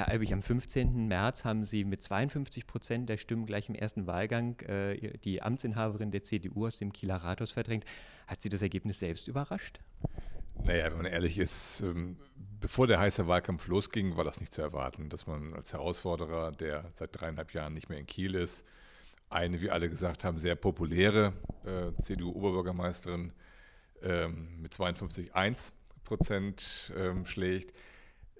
Herr Albig, am 15. März haben Sie mit 52 Prozent der Stimmen gleich im ersten Wahlgang äh, die Amtsinhaberin der CDU aus dem Kieler Rathaus verdrängt. Hat Sie das Ergebnis selbst überrascht? Naja, wenn man ehrlich ist, ähm, bevor der heiße Wahlkampf losging, war das nicht zu erwarten, dass man als Herausforderer, der seit dreieinhalb Jahren nicht mehr in Kiel ist, eine, wie alle gesagt haben, sehr populäre äh, CDU-Oberbürgermeisterin ähm, mit 52,1 Prozent ähm, schlägt.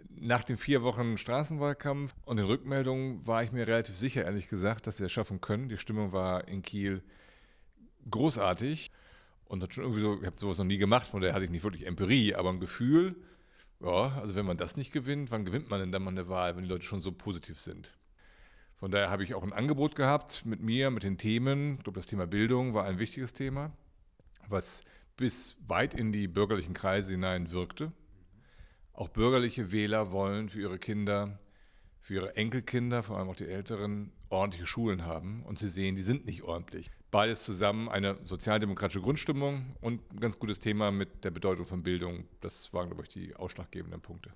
Nach den vier Wochen Straßenwahlkampf und den Rückmeldungen war ich mir relativ sicher, ehrlich gesagt, dass wir das schaffen können. Die Stimmung war in Kiel großartig und hat schon irgendwie so, ich habe sowas noch nie gemacht, von daher hatte ich nicht wirklich Empirie, aber ein Gefühl, ja, also wenn man das nicht gewinnt, wann gewinnt man denn dann mal eine Wahl, wenn die Leute schon so positiv sind? Von daher habe ich auch ein Angebot gehabt mit mir, mit den Themen. Ich glaube, das Thema Bildung war ein wichtiges Thema, was bis weit in die bürgerlichen Kreise hinein wirkte. Auch bürgerliche Wähler wollen für ihre Kinder, für ihre Enkelkinder, vor allem auch die Älteren, ordentliche Schulen haben. Und sie sehen, die sind nicht ordentlich. Beides zusammen, eine sozialdemokratische Grundstimmung und ein ganz gutes Thema mit der Bedeutung von Bildung. Das waren, glaube ich, die ausschlaggebenden Punkte.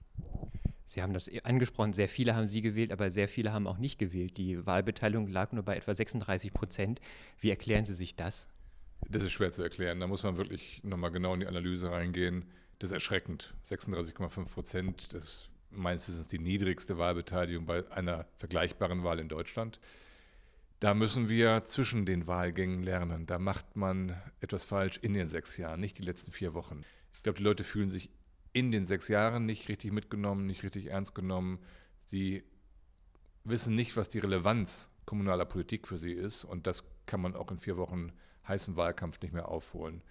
Sie haben das angesprochen, sehr viele haben Sie gewählt, aber sehr viele haben auch nicht gewählt. Die Wahlbeteiligung lag nur bei etwa 36 Prozent. Wie erklären Sie sich das? Das ist schwer zu erklären. Da muss man wirklich nochmal genau in die Analyse reingehen. Das ist erschreckend. 36,5 Prozent, das ist meines Wissens die niedrigste Wahlbeteiligung bei einer vergleichbaren Wahl in Deutschland. Da müssen wir zwischen den Wahlgängen lernen. Da macht man etwas falsch in den sechs Jahren, nicht die letzten vier Wochen. Ich glaube, die Leute fühlen sich in den sechs Jahren nicht richtig mitgenommen, nicht richtig ernst genommen. Sie wissen nicht, was die Relevanz kommunaler Politik für sie ist. Und das kann man auch in vier Wochen heißen Wahlkampf nicht mehr aufholen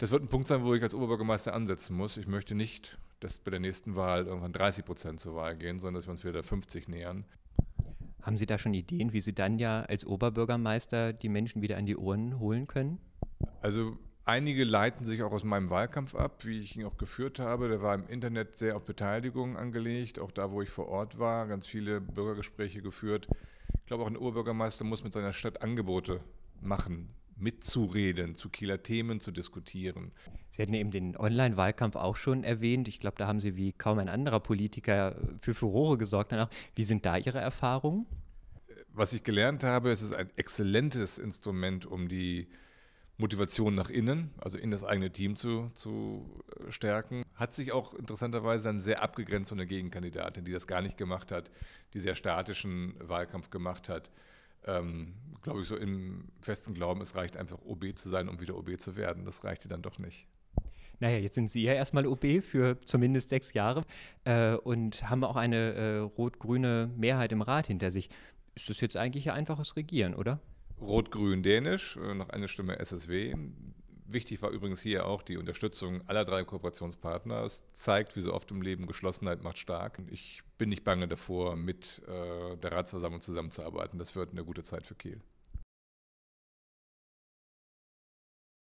das wird ein Punkt sein, wo ich als Oberbürgermeister ansetzen muss. Ich möchte nicht, dass bei der nächsten Wahl irgendwann 30 Prozent zur Wahl gehen, sondern dass wir uns wieder 50 nähern. Haben Sie da schon Ideen, wie Sie dann ja als Oberbürgermeister die Menschen wieder an die Ohren holen können? Also einige leiten sich auch aus meinem Wahlkampf ab, wie ich ihn auch geführt habe. Der war im Internet sehr auf Beteiligung angelegt, auch da, wo ich vor Ort war, ganz viele Bürgergespräche geführt. Ich glaube, auch ein Oberbürgermeister muss mit seiner Stadt Angebote machen, mitzureden, zu Kieler Themen zu diskutieren. Sie hatten eben den Online-Wahlkampf auch schon erwähnt. Ich glaube, da haben Sie wie kaum ein anderer Politiker für Furore gesorgt. Danach. Wie sind da Ihre Erfahrungen? Was ich gelernt habe, es ist ein exzellentes Instrument, um die Motivation nach innen, also in das eigene Team zu, zu stärken. Hat sich auch interessanterweise dann sehr abgegrenzt von der Gegenkandidatin, die das gar nicht gemacht hat, die sehr statischen Wahlkampf gemacht hat ähm, glaube ich, so im festen Glauben, es reicht einfach OB zu sein, um wieder OB zu werden. Das reicht dir dann doch nicht. Naja, jetzt sind Sie ja erstmal OB für zumindest sechs Jahre äh, und haben auch eine äh, rot-grüne Mehrheit im Rat hinter sich. Ist das jetzt eigentlich ein einfaches Regieren, oder? Rot-Grün-Dänisch, äh, noch eine Stimme SSW. Wichtig war übrigens hier auch die Unterstützung aller drei Kooperationspartner. Es zeigt, wie so oft im Leben, Geschlossenheit macht stark. Ich bin nicht bange davor, mit äh, der Ratsversammlung zusammenzuarbeiten. Das wird eine gute Zeit für Kiel.